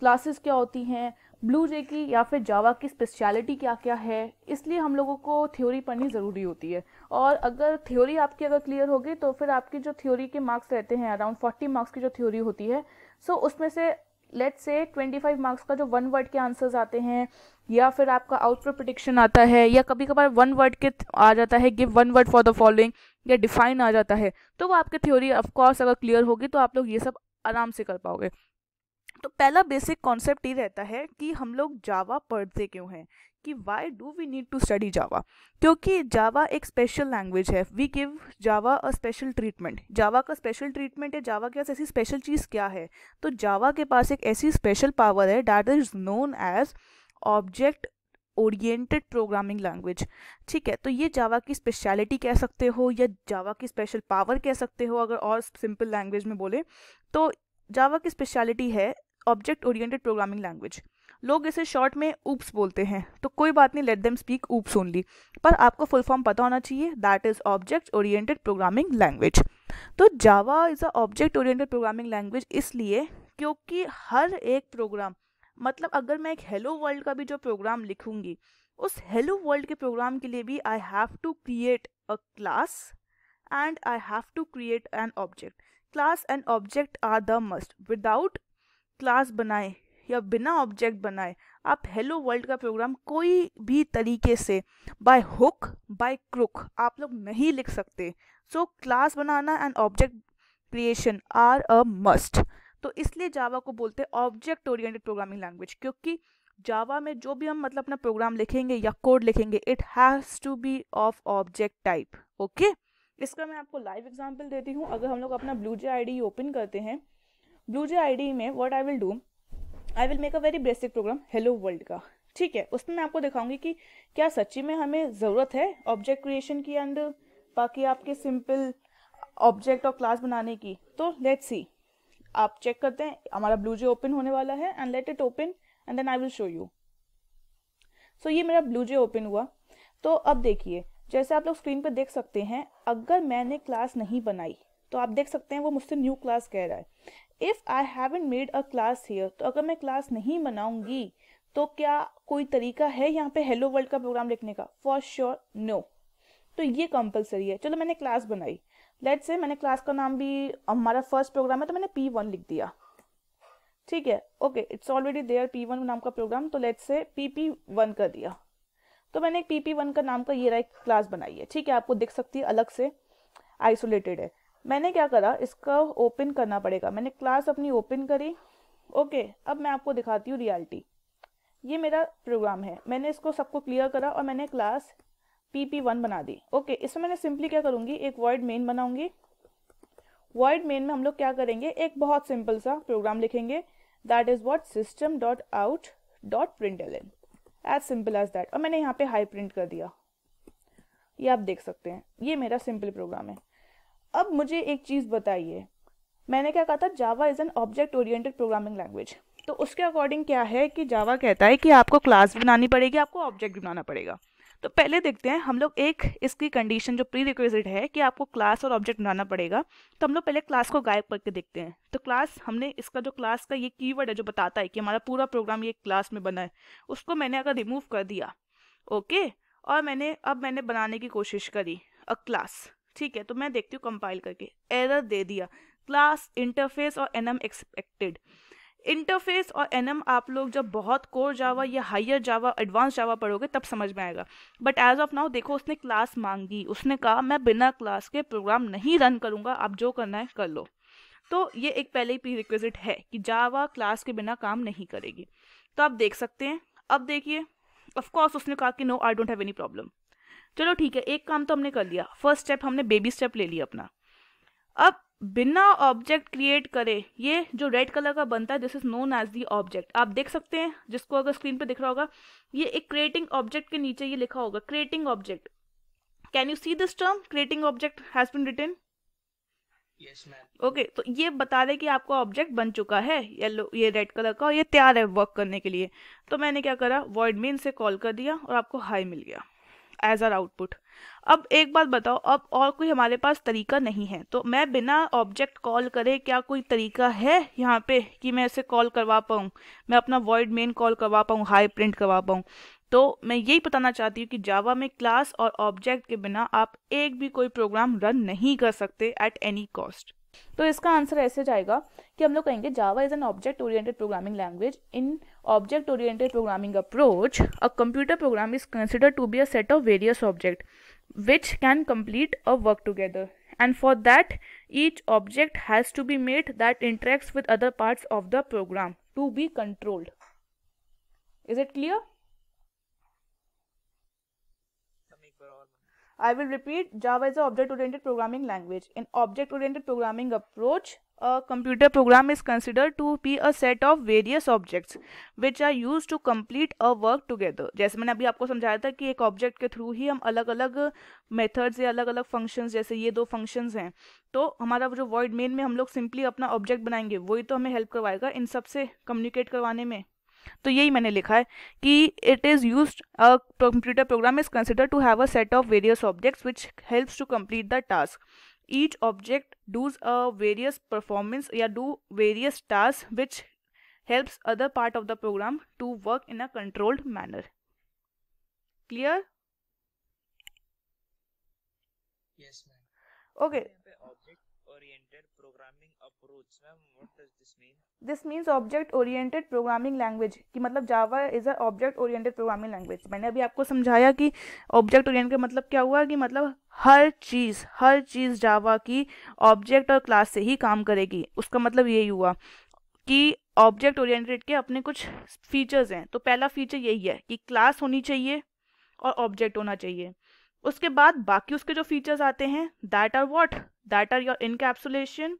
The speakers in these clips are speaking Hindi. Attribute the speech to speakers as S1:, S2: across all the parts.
S1: क्लासेस क्या होती हैं ब्लू जे की या फिर जावा की स्पेशलिटी क्या क्या है इसलिए हम लोगों को थ्योरी पढ़नी ज़रूरी होती है और अगर थ्योरी आपकी अगर क्लियर होगी तो फिर आपकी जो थ्योरी के मार्क्स रहते हैं अराउंड फोर्टी मार्क्स की जो थ्योरी होती है सो so उसमें से late say twenty five marks का जो वन वर्ड के आंसर्स आते हैं या फिर आपका आउटपुट प्रोडिक्शन आता है या कभी कभार वन वर्ड के आ जाता है give one word for the following या डिफाइन आ जाता है तो वो आपकी थ्योरी ऑफकोर्स अगर क्लियर होगी तो आप लोग ये सब आराम से कर पाओगे तो पहला बेसिक कॉन्सेप्ट ये रहता है कि हम लोग जावा पढ़ते क्यों हैं कि why do we need to study Java क्योंकि जावा एक स्पेशल लैंग्वेज है we give Java a special treatment Java का स्पेशल ट्रीटमेंट है जावा के पास ऐसी स्पेशल चीज़ क्या है तो जावा के पास एक ऐसी स्पेशल पावर है that is known as object oriented programming language ठीक है तो ये जावा की स्पेशलिटी कह सकते हो या जावा की स्पेशल पावर कह सकते हो अगर और सिंपल लैंग्वेज में बोले तो जावा की स्पेशलिटी है ऑब्जेक्ट ओरिएंटेड प्रोग्रामिंग लैंग्वेज लोग इसे शॉर्ट में ऊप्स बोलते हैं तो कोई बात नहीं let them speak oops only पर आपको फुल फॉर्म पता होना चाहिए that is object oriented programming language तो Java is a object oriented programming language इसलिए क्योंकि हर एक प्रोग्राम मतलब अगर मैं एक हेलो वर्ल्ड का भी जो प्रोग्राम लिखूंगी उस हेलो वर्ल्ड के प्रोग्राम के लिए भी I have to create a class and I have to create an object class and object are the must without class बनाए या बिना ऑब्जेक्ट बनाए आप हेलो वर्ल्ड का प्रोग्राम कोई भी तरीके से बाय हुक बाय क्रुक आप लोग नहीं लिख सकते सो क्लास बनाना and object creation are a must तो इसलिए जावा को बोलते हैं ऑब्जेक्ट ओरिएंटेड प्रोग्रामिंग लैंग्वेज क्योंकि जावा में जो भी हम मतलब अपना प्रोग्राम लिखेंगे या कोड लिखेंगे it has to be of object type okay इसका मैं आपको लाइव एग्जाम्पल देती हूँ अगर हम लोग अपना ब्लू जे आई ओपन करते हैं ब्लू ब्लूजे आईडी में what I will do I will make a very basic program hello world का ठीक है उसमें मैं आपको दिखाऊंगी कि क्या सच्ची में हमें ज़रूरत है ऑब्जेक्ट क्रिएशन की एंड बाकी आपके सिंपल ऑब्जेक्ट और क्लास बनाने की तो लेट सी आप चेक करते हैं हमारा ब्लू जे ओपन होने वाला है and let it open and then I will show you so ये मेरा ब्लू जे ओपन हुआ तो अब देखिए जैसे आप लोग स्क्रीन पर देख सकते हैं अगर मैंने क्लास नहीं बनाई तो आप देख सकते हैं वो मुझसे न्यू क्लास कह रहा है if I haven't made a class here तो अगर मैं क्लास नहीं बनाऊंगी तो क्या कोई तरीका है यहाँ पे हेलो वर्ल्ड का प्रोग्राम लिखने का फॉर श्योर नो तो ये कंपलसरी है चलो मैंने क्लास बनाई लेट से मैंने क्लास का नाम भी हमारा फर्स्ट प्रोग्राम है तो मैंने पी वन लिख दिया ठीक है okay it's already there P one नाम का प्रोग्राम तो लेट से पी पी वन कर दिया तो मैंने एक पी पी वन का नाम का ये रहा क्लास बनाई है ठीक है आपको दिख सकती है अलग से आइसोलेटेड है मैंने क्या करा इसका ओपन करना पड़ेगा मैंने क्लास अपनी ओपन करी ओके अब मैं आपको दिखाती हूँ रियलिटी ये मेरा प्रोग्राम है मैंने इसको सबको क्लियर करा और मैंने क्लास पी पी वन बना दी ओके इसमें मैंने सिंपली क्या करूँगी एक वर्ड मेन बनाऊँगी वर्ड मेन में हम लोग क्या करेंगे एक बहुत सिंपल सा प्रोग्राम लिखेंगे that is what system dot out dot print L N as simple as that और मैंने यहाँ पे हाई प्रिंट कर दिया ये आप देख सकते हैं ये मेरा सिंपल प्रोग्राम है अब मुझे एक चीज़ बताइए मैंने क्या कहा था Java is an object oriented programming language तो उसके अकॉर्डिंग क्या है कि जावा कहता है कि आपको क्लास बनानी पड़ेगी आपको ऑब्जेक्ट बनाना पड़ेगा तो पहले देखते हैं हम लोग एक इसकी कंडीशन जो प्री रिक्वेजिट है कि आपको क्लास और ऑब्जेक्ट बनाना पड़ेगा तो हम लोग पहले क्लास को गायब करके देखते हैं तो क्लास हमने इसका जो क्लास का ये कीवर्ड है जो बताता है कि हमारा पूरा प्रोग्राम ये क्लास में बना है उसको मैंने अगर रिमूव कर दिया ओके और मैंने अब मैंने बनाने की कोशिश करी अ क्लास ठीक है तो मैं देखती हूँ कंपाइल करके एरर दे दिया क्लास इंटरफेस और एनएम एक्सपेक्टेड इंटरफेस और एनएम आप लोग जब बहुत कोर जावा या हायर जावा एडवांस जावा पढ़ोगे तब समझ में आएगा बट एज ऑफ नाउ देखो उसने क्लास मांगी उसने कहा मैं बिना क्लास के प्रोग्राम नहीं रन करूँगा आप जो करना है कर लो तो ये एक पहले ही प्री है कि जावा क्लास के बिना काम नहीं करेगी तो आप देख सकते हैं अब देखिए ऑफकोर्स उसने कहा कि no I don't have any problem चलो ठीक है एक काम तो हमने कर लिया फर्स्ट स्टेप हमने बेबी स्टेप ले लिया अपना अब बिना ऑब्जेक्ट क्रिएट करे ये जो रेड कलर का बनता है this is known as the object आप देख सकते हैं जिसको अगर स्क्रीन पे दिख रहा होगा ये एक क्रिएटिंग ऑब्जेक्ट के नीचे ये लिखा होगा creating object can you see this term creating object has been return okay तो ये बता दे कि आपका ऑब्जेक्ट बन चुका है येलो ये रेड कलर का और ये तैयार है वर्क करने के लिए तो मैंने क्या करा वॉइड में से कॉल कर दिया और आपको हाई मिल गया एज आर आउटपुट अब एक बात बताओ अब और कोई हमारे पास तरीका नहीं है तो मैं बिना ऑब्जेक्ट कॉल करे क्या कोई तरीका है यहाँ पे कि मैं इसे कॉल करवा पाऊँ मैं अपना वॉइड मेन कॉल करवा पाऊँ हाई प्रिंट करवा पाऊँ तो मैं यही बताना चाहती हूँ कि जावा में क्लास और ऑब्जेक्ट के बिना आप एक भी कोई प्रोग्राम रन नहीं कर सकते एट एनी कॉस्ट तो इसका आंसर ऐसे जाएगा कि हम लोग कहेंगे Java is an object oriented programming language in object oriented programming approach a computer program is consider to be a set of various object which can complete a work together and for that each object has to be made that interacts with other parts of the program to be controlled is it clear I will repeat Java is an object oriented programming language. In object oriented programming approach, a computer program is considered to be a set of various objects which are used to complete a work together. जैसे मैंने अभी आपको समझाया था कि एक object के through ही हम अलग अलग methods या अलग अलग functions जैसे ये दो functions हैं तो हमारा जो void main में हम लोग simply अपना object बनाएंगे वही तो हमें help करवाएगा इन सब communicate कम्युनिकेट करवाने में तो यही मैंने लिखा है कि it is use computer program is consider to have a set of various objects which helps to complete the task each object does a various performance या do various task which helps other part of the program to work in a controlled manner clear yes ma'am okay object oriented programming approach ma'am what does this mean this means object oriented programming language कि मतलब Java is a object oriented programming language मैंने अभी आपको समझाया कि ऑब्जेक्ट ओरिएंटेड मतलब क्या हुआ कि मतलब हर चीज़ हर चीज़ जावा की ऑब्जेक्ट और क्लास से ही काम करेगी उसका मतलब यही हुआ कि ऑब्जेक्ट ओरिएंटेड के अपने कुछ फीचर्स हैं तो पहला फीचर यही है कि क्लास होनी चाहिए और ऑब्जेक्ट होना चाहिए उसके बाद बाकी उसके जो फीचर्स आते हैं that are what that are your encapsulation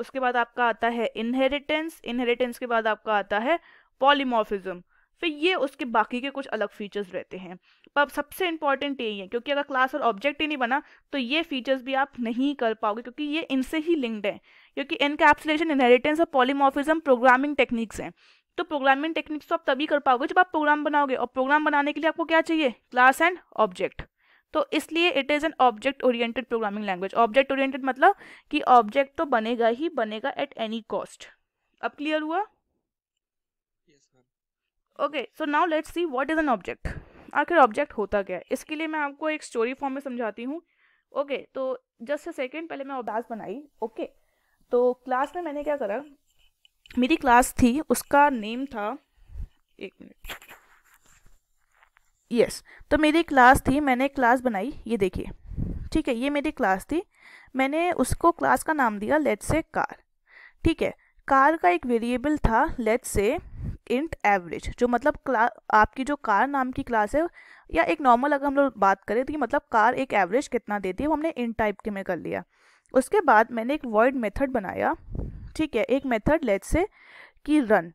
S1: उसके बाद आपका आता है इनहेरिटेंस इनहेरिटेंस के बाद आपका आता है पॉलीमॉर्फिज्म फिर ये उसके बाकी के कुछ अलग फीचर्स रहते हैं पर सबसे इंपॉर्टेंट यही है क्योंकि अगर क्लास और ऑब्जेक्ट ही नहीं बना तो ये फीचर्स भी आप नहीं कर पाओगे क्योंकि ये इनसे ही लिंक्ड है क्योंकि इनकैप्सुलेशन इनहेरिटेंस और पॉलीमॉर्फिज्म प्रोग्रामिंग टेक्निक्स हैं तो प्रोग्रामिंग टेक्निक्स तो आप तभी कर पाओगे जब आप प्रोग्राम बनाओगे और प्रोग्राम बनाने के लिए आपको क्या चाहिए क्लास एंड ऑब्जेक्ट तो इसलिए it is an object oriented programming language object oriented मतलब कि ऑब्जेक्ट तो बनेगा ही बनेगा एट एनी कॉस्ट अब क्लियर हुआ okay so now let's see what is an object आखिर ऑब्जेक्ट होता क्या है इसके लिए मैं आपको एक स्टोरी फॉर्म में समझाती हूँ ओके okay, तो जस्ट अ सेकेंड पहले मैं अभ्यास बनाई ओके okay, तो क्लास में मैंने क्या करा मेरी क्लास थी उसका नेम था एक मिनट यस तो मेरी क्लास थी मैंने क्लास बनाई ये देखिए ठीक है ये मेरी क्लास थी मैंने उसको क्लास का नाम दिया लेट से कार ठीक है कार का एक वेरिएबल था लेट से इंट एवरेज जो मतलब आपकी जो कार नाम की क्लास है या एक नॉर्मल अगर हम लोग बात करें तो ये मतलब कार एक एवरेज कितना देती है वो हमने इन टाइप के में कर लिया उसके बाद मैंने एक वर्ड मेथड बनाया ठीक है एक मेथड लेट से कि रन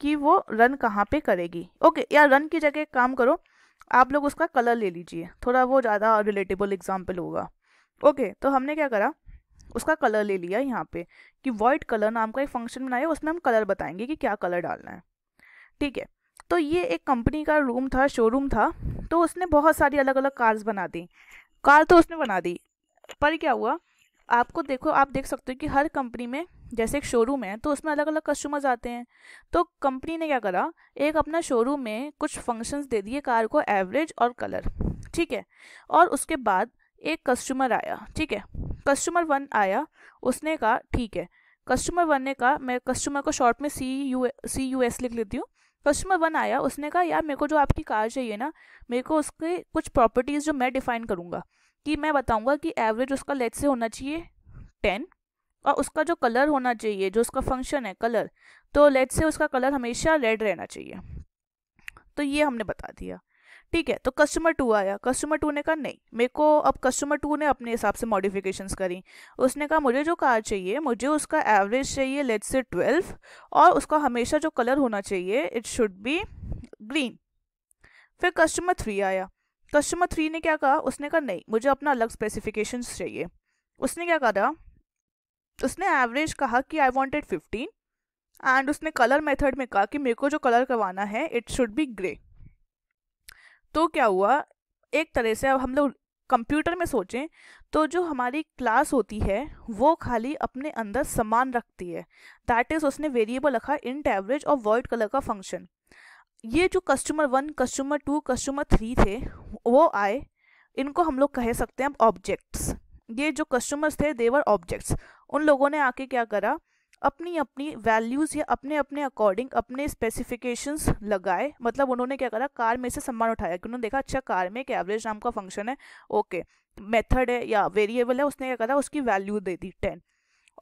S1: कि वो रन कहाँ पे करेगी ओके या रन की जगह काम करो आप लोग उसका कलर ले लीजिए थोड़ा वो ज़्यादा रिलेटेबल एग्जाम्पल होगा ओके तो हमने क्या करा उसका कलर ले लिया यहाँ पे कि वाइट कलर नाम का एक फंक्शन बनाया उसमें हम कलर बताएंगे कि क्या कलर डालना है ठीक है तो ये एक कंपनी का रूम था शोरूम था तो उसने बहुत सारी अलग अलग कार्स बना दी कार तो उसने बना दी पर क्या हुआ आपको देखो आप देख सकते हो कि हर कंपनी में जैसे एक शोरूम है तो उसमें अलग अलग कस्टमर्स आते हैं तो कंपनी ने क्या करा एक अपना शोरूम में कुछ फंक्शंस दे दिए कार को एवरेज और कलर ठीक है और उसके बाद एक कस्टमर आया ठीक है कस्टमर वन आया उसने कहा ठीक है कस्टमर वन ने कहा मैं कस्टमर को शॉर्ट में C U C U S लिख लेती हूँ कस्टमर वन आया उसने कहा यार मेरे को जो आपकी कार चाहिए ना मेरे को उसके कुछ प्रॉपर्टीज़ जो मैं डिफ़ाइन करूँगा कि मैं बताऊँगा कि एवरेज उसका लेट से होना चाहिए टेन और उसका जो कलर होना चाहिए जो उसका फंक्शन है कलर तो लेट से उसका कलर हमेशा रेड रहना चाहिए तो ये हमने बता दिया ठीक है तो कस्टमर टू आया कस्टमर टू ने कहा नहीं मेरे को अब कस्टमर टू ने अपने हिसाब से मॉडिफिकेशंस करी उसने कहा मुझे जो कार चाहिए मुझे उसका एवरेज चाहिए लेट से ट्वेल्व और उसका हमेशा जो कलर होना चाहिए इट शुड बी ग्रीन फिर कस्टमर थ्री आया कस्टमर थ्री ने क्या कहा उसने कहा नहीं मुझे अपना अलग स्पेसिफिकेशंस चाहिए उसने क्या कहा उसने एवरेज कहा कि आई वॉन्टेड फिफ्टीन एंड उसने कलर मेथड में कहा कि मेरे को जो कलर करवाना है इट शुड बी ग्रे तो क्या हुआ एक तरह से अब हम लोग कंप्यूटर में सोचें तो जो हमारी क्लास होती है वो खाली अपने अंदर समान रखती है दैट इज़ उसने वेरिएबल रखा इंट एवरेज और वर्ड कलर का फंक्शन ये जो customer one customer two customer three थे वो आए इनको हम लोग कह सकते हैं ऑब्जेक्ट्स ये जो कस्टमर्स थे देवर ऑब्जेक्ट्स उन लोगों ने आके क्या करा अपनी अपनी वैल्यूज़ या अपने अपने अकॉर्डिंग अपने स्पेसिफिकेशंस लगाए मतलब उन्होंने क्या करा कार में से सम्मान उठाया कि उन्होंने देखा अच्छा कार में एक एवरेज नाम का फंक्शन है ओके मेथड है या वेरिएबल है उसने क्या करा उसकी वैल्यू दे दी टेन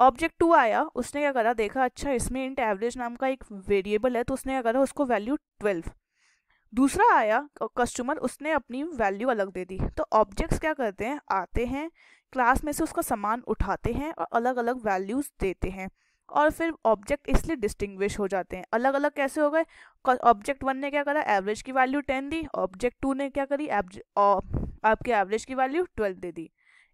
S1: ऑब्जेक्ट टू आया उसने क्या करा देखा अच्छा इसमें इंट एवरेज नाम का एक वेरिएबल है तो उसने क्या करा उसको वैल्यू ट्वेल्व दूसरा आया कस्टमर उसने अपनी वैल्यू अलग दे दी तो ऑब्जेक्ट्स क्या करते हैं आते हैं क्लास में से उसका सामान उठाते हैं और अलग अलग वैल्यूज़ देते हैं और फिर ऑब्जेक्ट इसलिए डिस्टिंग्विश हो जाते हैं अलग अलग कैसे हो गए ऑब्जेक्ट वन ने क्या करा एवरेज की वैल्यू टेन दी ऑब्जेक्ट टू ने क्या करी आपके एवरेज की वैल्यू ट्वेल्व दे दी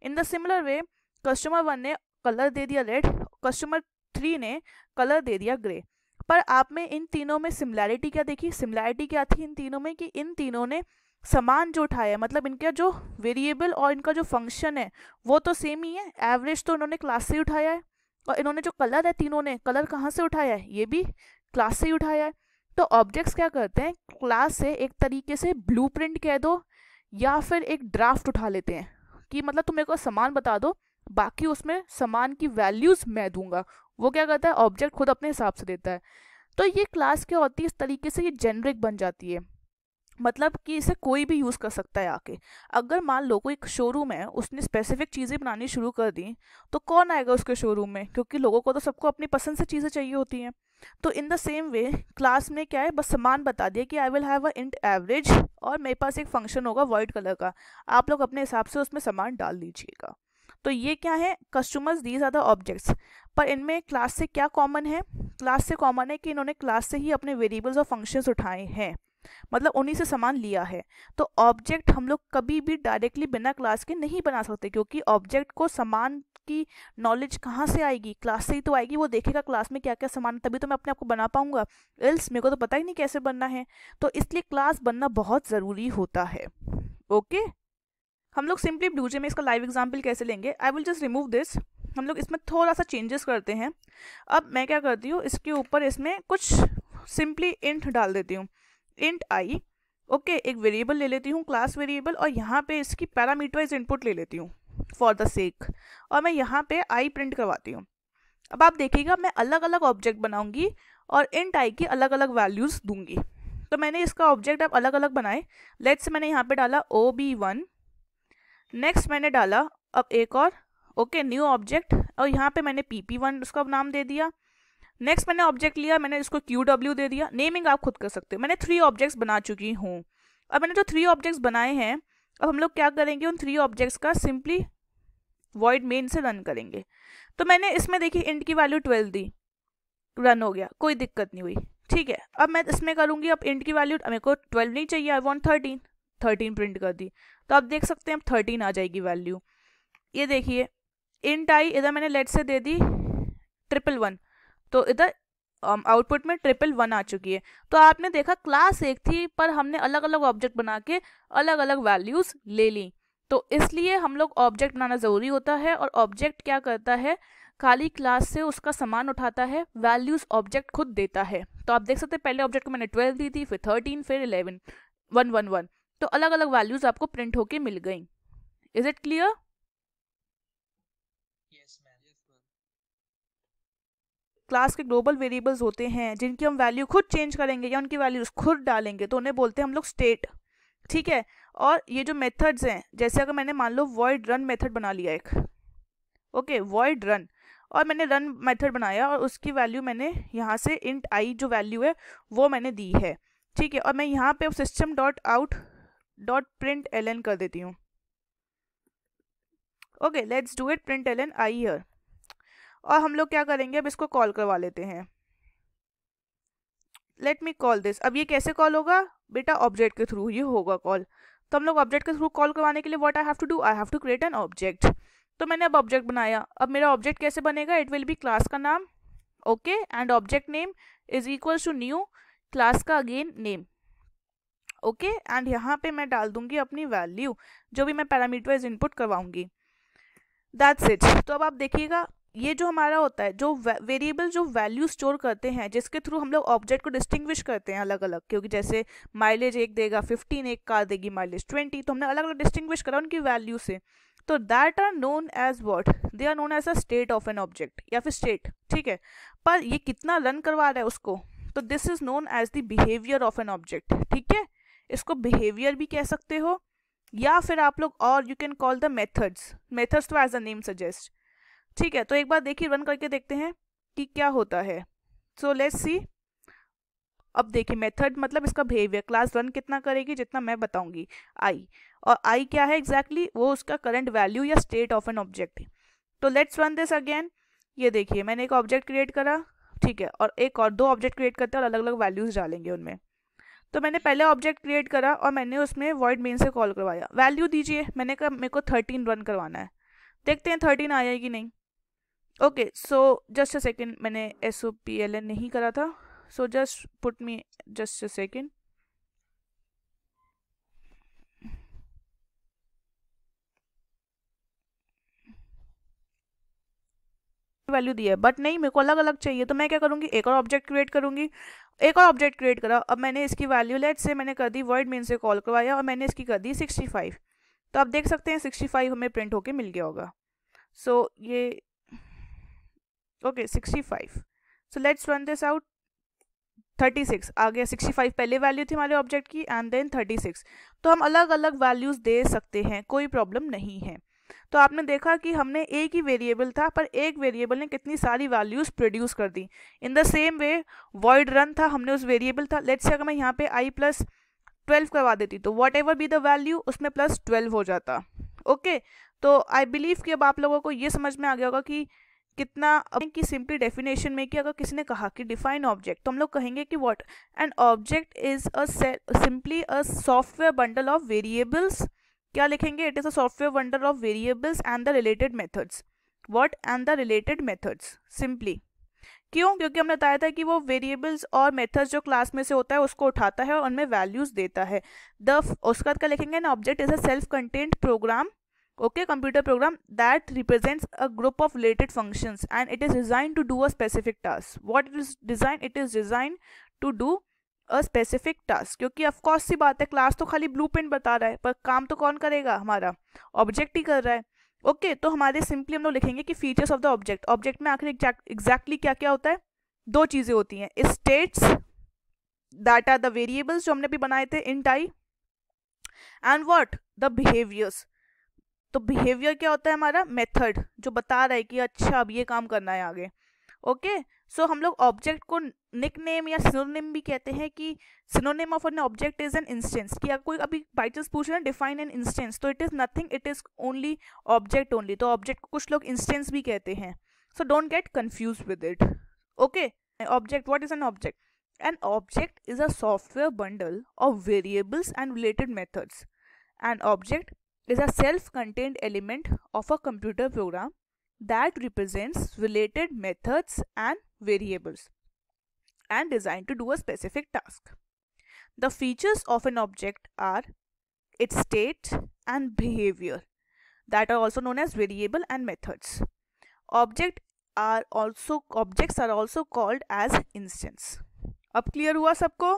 S1: in the similar way customer one ने कलर दे दिया रेड कस्टमर थ्री ने कलर दे दिया ग्रे पर आप में इन तीनों में सिमिलैरिटी क्या देखी सिमिलैरिटी क्या थी इन तीनों में कि इन तीनों ने समान जो उठाया है मतलब इनका जो वेरिएबल और इनका जो फंक्शन है वो तो सेम ही है एवरेज तो इन्होंने क्लास से उठाया है और इन्होंने जो कलर है तीनों ने कलर कहाँ से उठाया है ये भी क्लास से ही उठाया है तो ऑब्जेक्ट्स क्या करते हैं क्लास से एक तरीके से ब्लू कह दो या फिर एक ड्राफ्ट उठा लेते हैं कि मतलब तुम मेरे को सामान बता दो बाकी उसमें सामान की वैल्यूज़ मैं दूंगा वो क्या करता है ऑब्जेक्ट खुद अपने हिसाब से देता है तो ये क्लास क्या होती है इस तरीके से ये जेनरिक बन जाती है मतलब कि इसे कोई भी यूज़ कर सकता है आके अगर मान लो कोई शोरूम है उसने स्पेसिफिक चीज़ें बनानी शुरू कर दी तो कौन आएगा उसके शोरूम में क्योंकि लोगों को तो सबको अपनी पसंद से चीज़ें चाहिए होती हैं तो in the same way class में क्या है बस सामान बता दिया कि I will have a int average और मेरे पास एक फंक्शन होगा वाइट कलर का आप लोग अपने हिसाब से उसमें सामान डाल दीजिएगा तो ये क्या है customers these are the objects पर इनमें क्लास से क्या कॉमन है क्लास से कॉमन है कि इन्होंने क्लास से ही अपने वेरिएबल्स और फंक्शंस उठाए हैं मतलब उन्हीं से सामान लिया है तो ऑब्जेक्ट हम लोग कभी भी डायरेक्टली बिना क्लास के नहीं बना सकते क्योंकि ऑब्जेक्ट को सामान की नॉलेज कहाँ से आएगी क्लास से ही तो आएगी वो देखेगा क्लास में क्या क्या सामान तभी तो मैं अपने आप को बना पाऊंगा एल्स मेरे को तो पता ही नहीं कैसे बनना है तो इसलिए क्लास बनना बहुत ज़रूरी होता है ओके हम लोग सिंपली ब्लूजे में इसका लाइव एग्जाम्पल कैसे लेंगे I will just remove this हम लोग इसमें थोड़ा सा चेंजेस करते हैं अब मैं क्या करती हूँ इसके ऊपर इसमें कुछ सिंपली इंट डाल देती हूँ इंट आई ओके एक वेरिएबल ले लेती हूँ क्लास वेरिएबल और यहाँ पे इसकी पैरामीटर वाइज इनपुट ले लेती हूँ फॉर द सेक और मैं यहाँ पे आई प्रिंट करवाती हूँ अब आप देखिएगा मैं अलग अलग ऑब्जेक्ट बनाऊंगी और इंट आई की अलग अलग वैल्यूज़ दूंगी तो मैंने इसका ऑब्जेक्ट आप अलग अलग बनाए लेट्स मैंने यहाँ पे डाला ओ बी वन नेक्स्ट मैंने डाला अब एक और ओके न्यू ऑब्जेक्ट और यहाँ पे मैंने पी पी वन उसका नाम दे दिया नेक्स्ट मैंने ऑब्जेक्ट लिया मैंने इसको क्यू डब्ल्यू दे दिया नेमिंग आप खुद कर सकते हो मैंने थ्री ऑब्जेक्ट्स बना चुकी हूँ अब मैंने जो थ्री ऑब्जेक्ट्स बनाए हैं अब हम लोग क्या करेंगे उन थ्री ऑब्जेक्ट्स का सिंपली वॉइड मेन से रन करेंगे तो मैंने इसमें देखिए इंट की वैल्यू ट्वेल्व दी रन हो गया कोई दिक्कत नहीं हुई ठीक है अब मैं इसमें करूँगी अब इंट की वैल्यू मेरे को ट्वेल्व नहीं चाहिए I want thirteen thirteen print कर दी तो आप देख सकते हैं अब थर्टीन आ जाएगी वैल्यू ये देखिए इंट आई इधर मैंने लेट से दे दी ट्रिपल वन तो इधर आउटपुट में ट्रिपल वन आ चुकी है तो आपने देखा क्लास एक थी पर हमने अलग अलग ऑब्जेक्ट बना के अलग अलग वैल्यूज़ ले ली तो इसलिए हम लोग ऑब्जेक्ट बनाना ज़रूरी होता है और ऑब्जेक्ट क्या करता है खाली क्लास से उसका सामान उठाता है वैल्यूज़ ऑब्जेक्ट खुद देता है तो आप देख सकते हैं पहले ऑब्जेक्ट को मैंने ट्वेल्व दी थी फिर थर्टीन फिर इलेवन वन वन वन तो अलग अलग वैल्यूज़ आपको प्रिंट होके मिल गई इज़ इट क्लियर क्लास के ग्लोबल वेरिएबल्स होते हैं जिनकी हम वैल्यू खुद चेंज करेंगे या उनकी वैल्यूज खुद डालेंगे तो उन्हें बोलते हैं हम लोग स्टेट ठीक है और ये जो मेथड्स हैं जैसे अगर मैंने मान लो वॉइड रन मेथड बना लिया एक ओके वॉइड रन और मैंने रन मेथड बनाया और उसकी वैल्यू मैंने यहाँ से इंट आई जो वैल्यू है वो मैंने दी है ठीक है और मैं यहाँ पे system dot out dot print L N कर देती हूँ okay let's do it print L N I here और हम लोग क्या करेंगे अब इसको कॉल करवा लेते हैं लेट मी कॉल दिस अब ये कैसे कॉल होगा बेटा ऑब्जेक्ट के थ्रू ये होगा कॉल तो हम लोग ऑब्जेक्ट के थ्रू कॉल करवाने के लिए what I have to do I have to create an object तो मैंने अब ऑब्जेक्ट बनाया अब मेरा ऑब्जेक्ट कैसे बनेगा इट विल बी क्लास का नाम okay and object name is equal to new class का अगेन नेम ओके एंड यहाँ पे मैं डाल दूंगी अपनी वैल्यू जो भी मैं पैरामीटर इनपुट करवाऊंगी दैट्स इट तो अब आप देखिएगा ये जो हमारा होता है जो वेरिएबल जो वैल्यू स्टोर करते हैं जिसके थ्रू हम लोग ऑब्जेक्ट को डिस्टिंग्विश करते हैं अलग अलग क्योंकि जैसे माइलेज एक देगा फिफ्टीन एक कार देगी माइलेज ट्वेंटी तो हमने अलग अलग डिस्टिंग्विश करा उनकी वैल्यू से तो that are known as what they are known as a state of an object या फिर स्टेट ठीक है पर ये कितना रन करवा रहा है उसको तो this is known as the behaviour of an object ठीक है इसको बिहेवियर भी कह सकते हो या फिर आप लोग और you can call the methods methods तो एज अ नेम सजेस्ट ठीक है तो एक बार देखिए रन करके देखते हैं कि क्या होता है सो लेट्स सी अब देखिए मेथड मतलब इसका बिहेवियर क्लास रन कितना करेगी जितना मैं बताऊंगी आई और आई क्या है एग्जैक्टली exactly? वो उसका करंट वैल्यू या स्टेट ऑफ एन ऑब्जेक्ट तो लेट्स रन दिस अगेन ये देखिए मैंने एक ऑब्जेक्ट क्रिएट करा ठीक है और एक और दो ऑब्जेक्ट क्रिएट करते हैं और अलग अलग वैल्यूज़ डालेंगे उनमें तो मैंने पहले ऑब्जेक्ट क्रिएट करा और मैंने उसमें वॉइड मेन से कॉल करवाया वैल्यू दीजिए मैंने कहा मेरे को थर्टीन रन करवाना है देखते हैं थर्टीन आया कि नहीं okay so just a second मैंने S O P L N नहीं करा था so just put me just a second value दी है बट नहीं मेरे को अलग अलग चाहिए तो मैं क्या करूंगी एक और ऑब्जेक्ट क्रिएट करूंगी एक और ऑब्जेक्ट क्रिएट करा अब मैंने इसकी वैल्यू लेट से मैंने कर दी वर्ड मीन से कॉल करवाया और मैंने इसकी कर दी सिक्सटी फाइव तो आप देख सकते हैं सिक्सटी फाइव हमें प्रिंट होके मिल गया होगा सो so, ये okay sixty five so let's run this out thirty six आ गया सिक्सटी फाइव पहले वैल्यू थी हमारे ऑब्जेक्ट की एंड देन थर्टी सिक्स तो हम अलग अलग वैल्यूज़ दे सकते हैं कोई प्रॉब्लम नहीं है तो आपने देखा कि हमने एक ही वेरिएबल था पर एक वेरिएबल ने कितनी सारी वैल्यूज़ प्रोड्यूस कर दी in the same way void run था हमने उस वेरिएबल था लेट्स से अगर मैं यहाँ पे आई प्लस ट्वेल्व करवा देती तो whatever be the value उसमें प्लस ट्वेल्व हो जाता ओके okay, तो आई बिलीव कि अब आप लोगों को ये समझ में आ गया होगा कि कितना की कि सिंपली डेफिनेशन में कि अगर किसी ने कहा कि डिफाइन ऑब्जेक्ट तो हम लोग कहेंगे कि what an object is a simply a software bundle of variables क्या लिखेंगे it is a software bundle of variables and the related methods what and the related methods simply क्यों क्योंकि हमने बताया था कि वो वेरिएबल्स और मेथड्स जो क्लास में से होता है उसको उठाता है और उनमें वैल्यूज देता है द उसका क्या लिखेंगे an object is a self content program okay computer program that represents a group of related functions and it is designed to do a specific task what it is designed it is designed to do a specific task क्योंकि ऑफकोर्स सी बात है क्लास तो खाली ब्लू बता रहा है पर काम तो कौन करेगा हमारा ऑब्जेक्ट ही कर रहा है ओके okay, तो हमारे सिंपली हम लोग लिखेंगे कि features of the object object में आखिर एग्जैक्टली क्या क्या होता है दो चीज़ें होती हैं states that are the variables जो हमने भी बनाए थे इन टाई एंड वॉट द बिहेवियर्स तो बिहेवियर क्या होता है हमारा मेथड जो बता रहा है कि अच्छा अब ये काम करना है आगे ओके okay? सो so, हम लोग ऑब्जेक्ट को निक नेम या नेम भी कहते हैं कि name of an object is an instance कि अगर कोई अभी बाई चांस पूछ रहे हैं डिफाइन एन इंस्टेंस तो it is nothing it is only object only तो ऑब्जेक्ट को कुछ लोग इंस्टेंस भी कहते हैं so don't get confuse with it okay object what is an object an object is a software bundle of variables and related methods an object is a self-contained element of a computer program that represents related methods and variables and designed to do a specific task. The features of an object are its state and behavior that are also known as variable and methods. Object are also objects are also called as instance. अब क्लियर हुआ सबको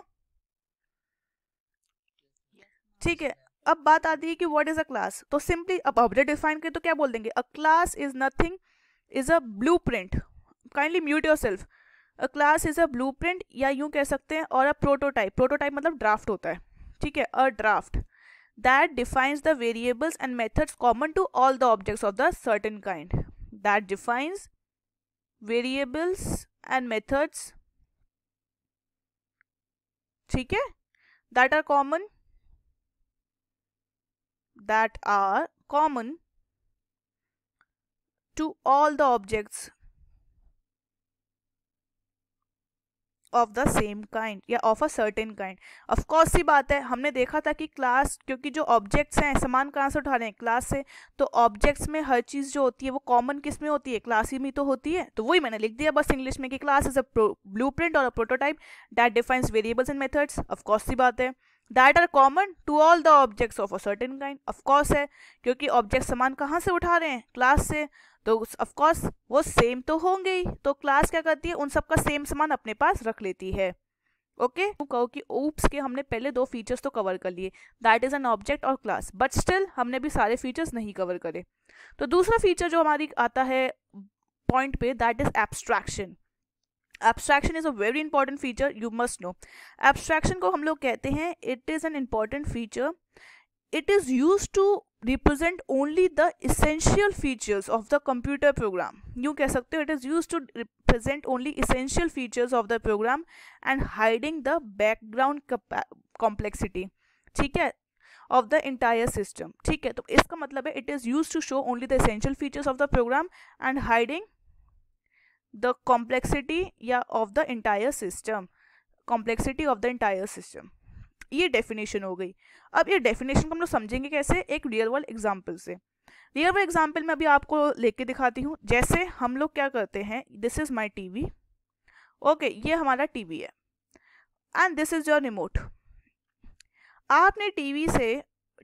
S1: ठीक है अब बात आती है कि वॉट इज अ क्लास तो सिंपली अब ऑब्जेक्ट डिफाइन करें तो क्या बोल देंगे a class is nothing is a blueprint kindly mute yourself a class is a blueprint या यूं कह सकते हैं और अ प्रोटोटाइप प्रोटोटाइप मतलब ड्राफ्ट होता है ठीक है a draft that defines the variables and methods common to all the objects of the certain kind that defines variables and methods ठीक है that are common that are common to all the objects of the same kind या of a certain kind of course सी बात है हमने देखा था कि क्लास क्योंकि जो ऑब्जेक्ट्स हैं सामान कहाँ से उठा रहे हैं क्लास से तो ऑब्जेक्ट्स में हर चीज़ जो होती है वो कॉमन किस में होती है क्लास ही में तो होती है तो वही मैंने लिख दिया बस इंग्लिश में कि class is a blueprint और a prototype that defines variables and methods of course सी बात है that are common to all the objects of a certain kind of course है क्योंकि ऑब्जेक्ट सामान कहाँ से उठा रहे हैं क्लास से तो ऑफकोर्स वो सेम तो होंगे ही तो क्लास क्या करती है उन सबका सेम सामान अपने पास रख लेती है ओके okay? तो कहो कि ओप्स के हमने पहले दो फीचर्स तो कवर कर लिए दैट इज़ एन ऑब्जेक्ट और क्लास बट स्टिल हमने भी सारे फीचर्स नहीं कवर करे तो दूसरा फीचर जो हमारी आता है पॉइंट पे that is abstraction abstraction is a very important feature you must know abstraction को हम लोग कहते हैं it is an important feature it is use to represent only the essential features of the computer program यूँ कह सकते हो it is use to represent only essential features of the program and hiding the background complexity ठीक है ऑफ द इंटायर सिस्टम ठीक है तो इसका मतलब है it is use to show only the essential features of the program and hiding the complexity या of the entire system complexity of the entire system ये डेफिनेशन हो गई अब ये डेफिनेशन को हम लोग समझेंगे कैसे एक रियल वर्ल्ड एग्जाम्पल से रियल वर्ल्ड एग्जाम्पल मैं अभी आपको लेके दिखाती हूँ जैसे हम लोग क्या करते हैं this is my T V okay ये हमारा टी वी है and this is your remote आपने टी वी से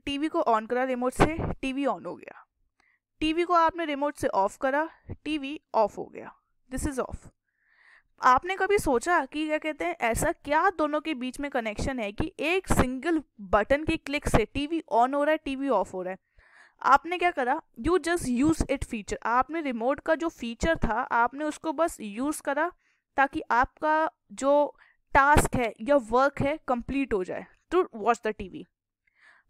S1: टी वी को ऑन करा रिमोट से टी वी ऑन हो गया टी वी को आपने रिमोट से ऑफ करा टी वी ऑफ हो गया दिस इज ऑफ आपने कभी सोचा कि क्या कहते हैं ऐसा क्या दोनों के बीच में कनेक्शन है कि एक सिंगल बटन के क्लिक से टीवी ऑन हो रहा है टीवी ऑफ हो रहा है आपने क्या करा you just use it feature आपने रिमोट का जो फीचर था आपने उसको बस यूज़ करा ताकि आपका जो टास्क है या वर्क है कंप्लीट हो जाए टू वॉच द टीवी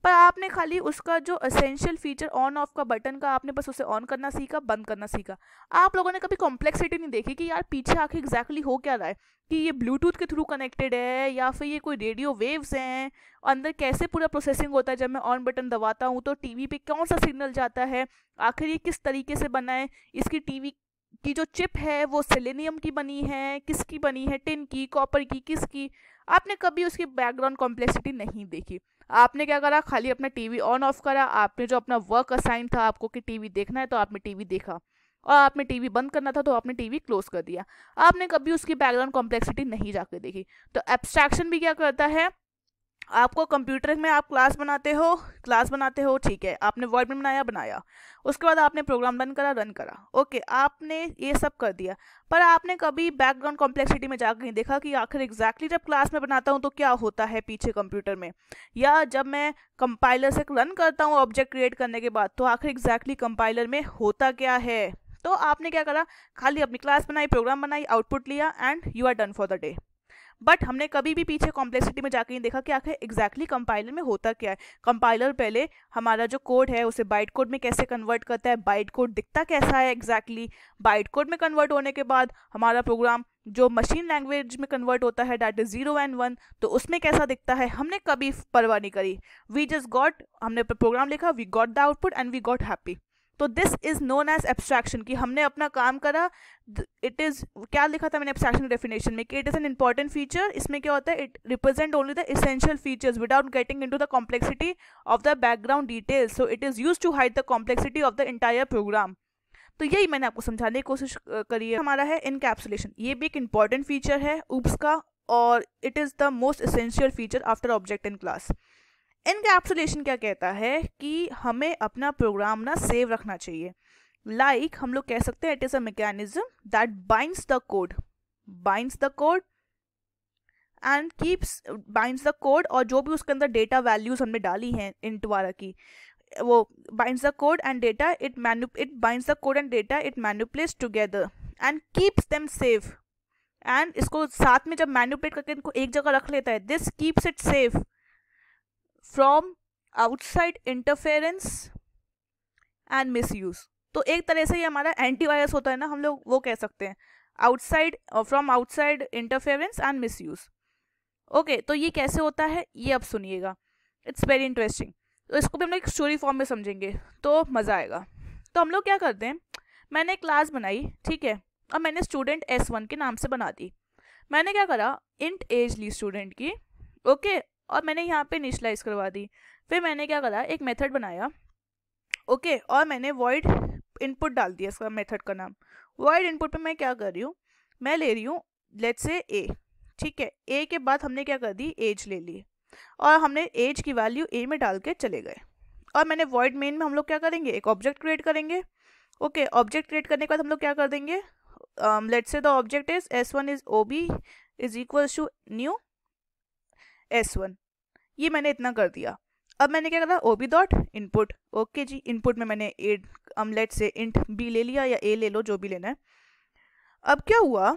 S1: पर आपने खाली उसका जो असेंशियल फीचर ऑन ऑफ का बटन का आपने बस उसे ऑन करना सीखा बंद करना सीखा आप लोगों ने कभी कॉम्प्लेक्सिटी नहीं देखी कि यार पीछे आके एग्जैक्टली हो क्या रहा है कि ये ब्लूटूथ के थ्रू कनेक्टेड है या फिर ये कोई रेडियो वेव्स हैं अंदर कैसे पूरा प्रोसेसिंग होता है जब मैं ऑन बटन दबाता हूँ तो टी वी कौन सा सिग्नल जाता है आखिर ये किस तरीके से बना है इसकी टी की जो चिप है वो सेलेनियम की बनी है किसकी बनी है टिन की कॉपर की किसकी आपने कभी उसकी बैकग्राउंड कॉम्प्लेक्सिटी नहीं देखी आपने क्या करा खाली अपना टीवी ऑन ऑफ करा आपने जो अपना वर्क असाइन था आपको कि टीवी देखना है तो आपने टीवी देखा और आपने टीवी बंद करना था तो आपने टीवी क्लोज कर दिया आपने कभी उसकी बैकग्राउंड कॉम्प्लेक्सिटी नहीं जाकर देखी तो एब्स्ट्रैक्शन भी क्या करता है आपको कंप्यूटर में आप क्लास बनाते हो क्लास बनाते हो ठीक है आपने वर्ड में बनाया बनाया उसके बाद आपने प्रोग्राम रन करा रन करा ओके आपने ये सब कर दिया पर आपने कभी बैकग्राउंड कॉम्प्लेक्सिटी में जाकर नहीं देखा कि आखिर एग्जैक्टली जब क्लास में बनाता हूँ तो क्या होता है पीछे कंप्यूटर में या जब मैं कंपाइलर से रन करता हूँ ऑब्जेक्ट क्रिएट करने के बाद तो आखिर एग्जैक्टली कंपाइलर में होता क्या है तो आपने क्या करा खाली अपनी क्लास बनाई प्रोग्राम बनाई आउटपुट लिया and you are done for the day but हमने कभी भी पीछे कॉम्प्लेक्सिटी में जाकर नहीं देखा कि आखिर एग्जैक्टली कंपाइलर में होता क्या है कंपाइलर पहले हमारा जो कोड है उसे बाइट कोड में कैसे कन्वर्ट करता है बाइट कोड दिखता कैसा है एग्जैक्टली बाइट कोड में कन्वर्ट होने के बाद हमारा प्रोग्राम जो मशीन लैंग्वेज में कन्वर्ट होता है that is zero and one तो उसमें कैसा दिखता है हमने कभी परवाह नहीं करी वी जस्ट गॉट हमने प्रोग्राम लिखा we got the output and we got happy तो this is known as abstraction कि हमने अपना काम करा इट इज क्या लिखा था मैंने एब्स्ट्रैक्शन डेफिनेशन में कि it is an important feature इसमें क्या होता है it represent only the essential features without getting into the complexity of the background details so it is use to hide the complexity of the entire program तो यही मैंने आपको समझाने की कोशिश करी है हमारा है इनकैप्सुलेशन ये भी एक इंपॉर्टेंट फीचर है ऊप्स का और it is the most essential feature after object in class encapsulation क्या कहता है कि हमें अपना प्रोग्राम ना सेव रखना चाहिए लाइक like, हम लोग कह सकते हैं it is a mechanism that binds the code binds the code and keeps binds the code और जो भी उसके अंदर डेटा वैल्यूज हमने डाली हैं इन द्वारा की वो binds the code and data it man it binds the code and data it manipulates together and keeps them safe and इसको साथ में जब मैनुपलेट करके इनको एक जगह रख लेता है this keeps it safe from outside interference and miss तो एक तरह से ये हमारा एंटीवायरस होता है ना हम लोग वो कह सकते हैं outside from outside interference and miss okay तो ये कैसे होता है ये अब सुनिएगा इट्स वेरी इंटरेस्टिंग तो इसको भी हम लोग एक स्टोरी फॉर्म में समझेंगे तो मज़ा आएगा तो हम लोग क्या करते हैं मैंने एक क्लास बनाई ठीक है और मैंने स्टूडेंट एस वन के नाम से बना दी मैंने क्या करा इंट एज ली स्टूडेंट की ओके और मैंने यहाँ पे इनिशलाइज करवा दी फिर मैंने क्या करा एक मेथड बनाया ओके okay, और मैंने वॉइड इनपुट डाल दिया इसका मेथड का नाम वॉइड इनपुट पे मैं क्या कर रही हूँ मैं ले रही हूँ लेट से ए ठीक है ए के बाद हमने क्या कर दी एज ले ली और हमने एज की वैल्यू ए में डाल के चले गए और मैंने वॉइड मेन में हम लोग क्या करेंगे एक ऑब्जेक्ट क्रिएट करेंगे ओके ऑब्जेक्ट क्रिएट करने के बाद हम लोग क्या कर देंगे let's say the object is S one is O B is equal to new S one ये मैंने इतना कर दिया अब मैंने क्या करा O B dot input okay जी इनपुट में मैंने ए अमलेट से इंट बी ले लिया या ए ले लो जो भी लेना है अब क्या हुआ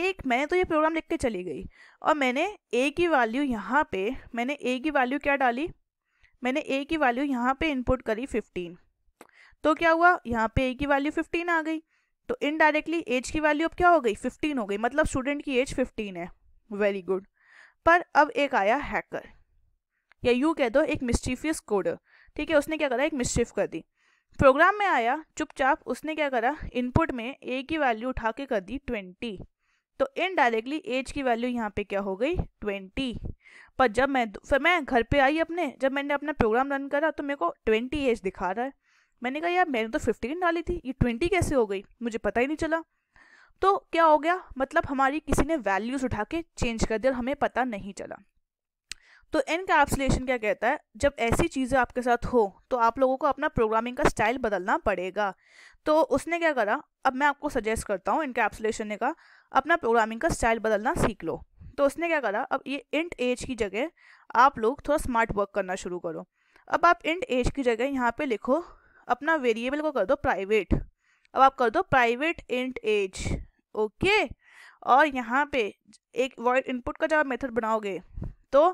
S1: एक मैंने तो ये प्रोग्राम लिख के चली गई और मैंने ए की वैल्यू यहाँ पे मैंने ए की वैल्यू क्या डाली मैंने ए की वैल्यू यहाँ पे इनपुट करी फिफ्टीन तो क्या हुआ यहाँ पे ए की वैल्यू फिफ्टीन आ गई तो इनडायरेक्टली एज की वैल्यू अब क्या हो गई फिफ्टीन हो गई मतलब स्टूडेंट की एज फिफ्टीन है वेरी गुड पर अब एक आया हैकर या यू कह दो एक मिस्चीफियस कोडर ठीक है उसने क्या करा एक मिस्चिफ कर दी प्रोग्राम में आया चुपचाप उसने क्या करा इनपुट में ए की वैल्यू उठा के कर दी ट्वेंटी तो इनडायरेक्टली एज की वैल्यू यहाँ पे क्या हो गई ट्वेंटी पर जब मैं फिर मैं घर पे आई अपने जब मैंने अपना प्रोग्राम रन करा तो मेरे को ट्वेंटी एज दिखा रहा है मैंने कहा यार मैंने तो फिफ्टीन डाली थी ये ट्वेंटी कैसे हो गई मुझे पता ही नहीं चला तो क्या हो गया मतलब हमारी किसी ने वैल्यूज़ उठा के चेंज कर दिया और हमें पता नहीं चला तो एनकैप्सुलेशन क्या कहता है जब ऐसी चीज़ें आपके साथ हो तो आप लोगों को अपना प्रोग्रामिंग का स्टाइल बदलना पड़ेगा तो उसने क्या करा अब मैं आपको सजेस्ट करता हूँ इनकैप्सुलेशन ने कहा अपना प्रोग्रामिंग का स्टाइल बदलना सीख लो तो उसने क्या करा अब ये इंट एज की जगह आप लोग थोड़ा स्मार्ट वर्क करना शुरू करो अब आप इंट एज की जगह यहाँ पे लिखो अपना वेरिएबल को कर दो प्राइवेट अब आप कर दो प्राइवेट इंट एज ओके और यहाँ पे एक वर्ड इनपुट का जब आप मेथड बनाओगे तो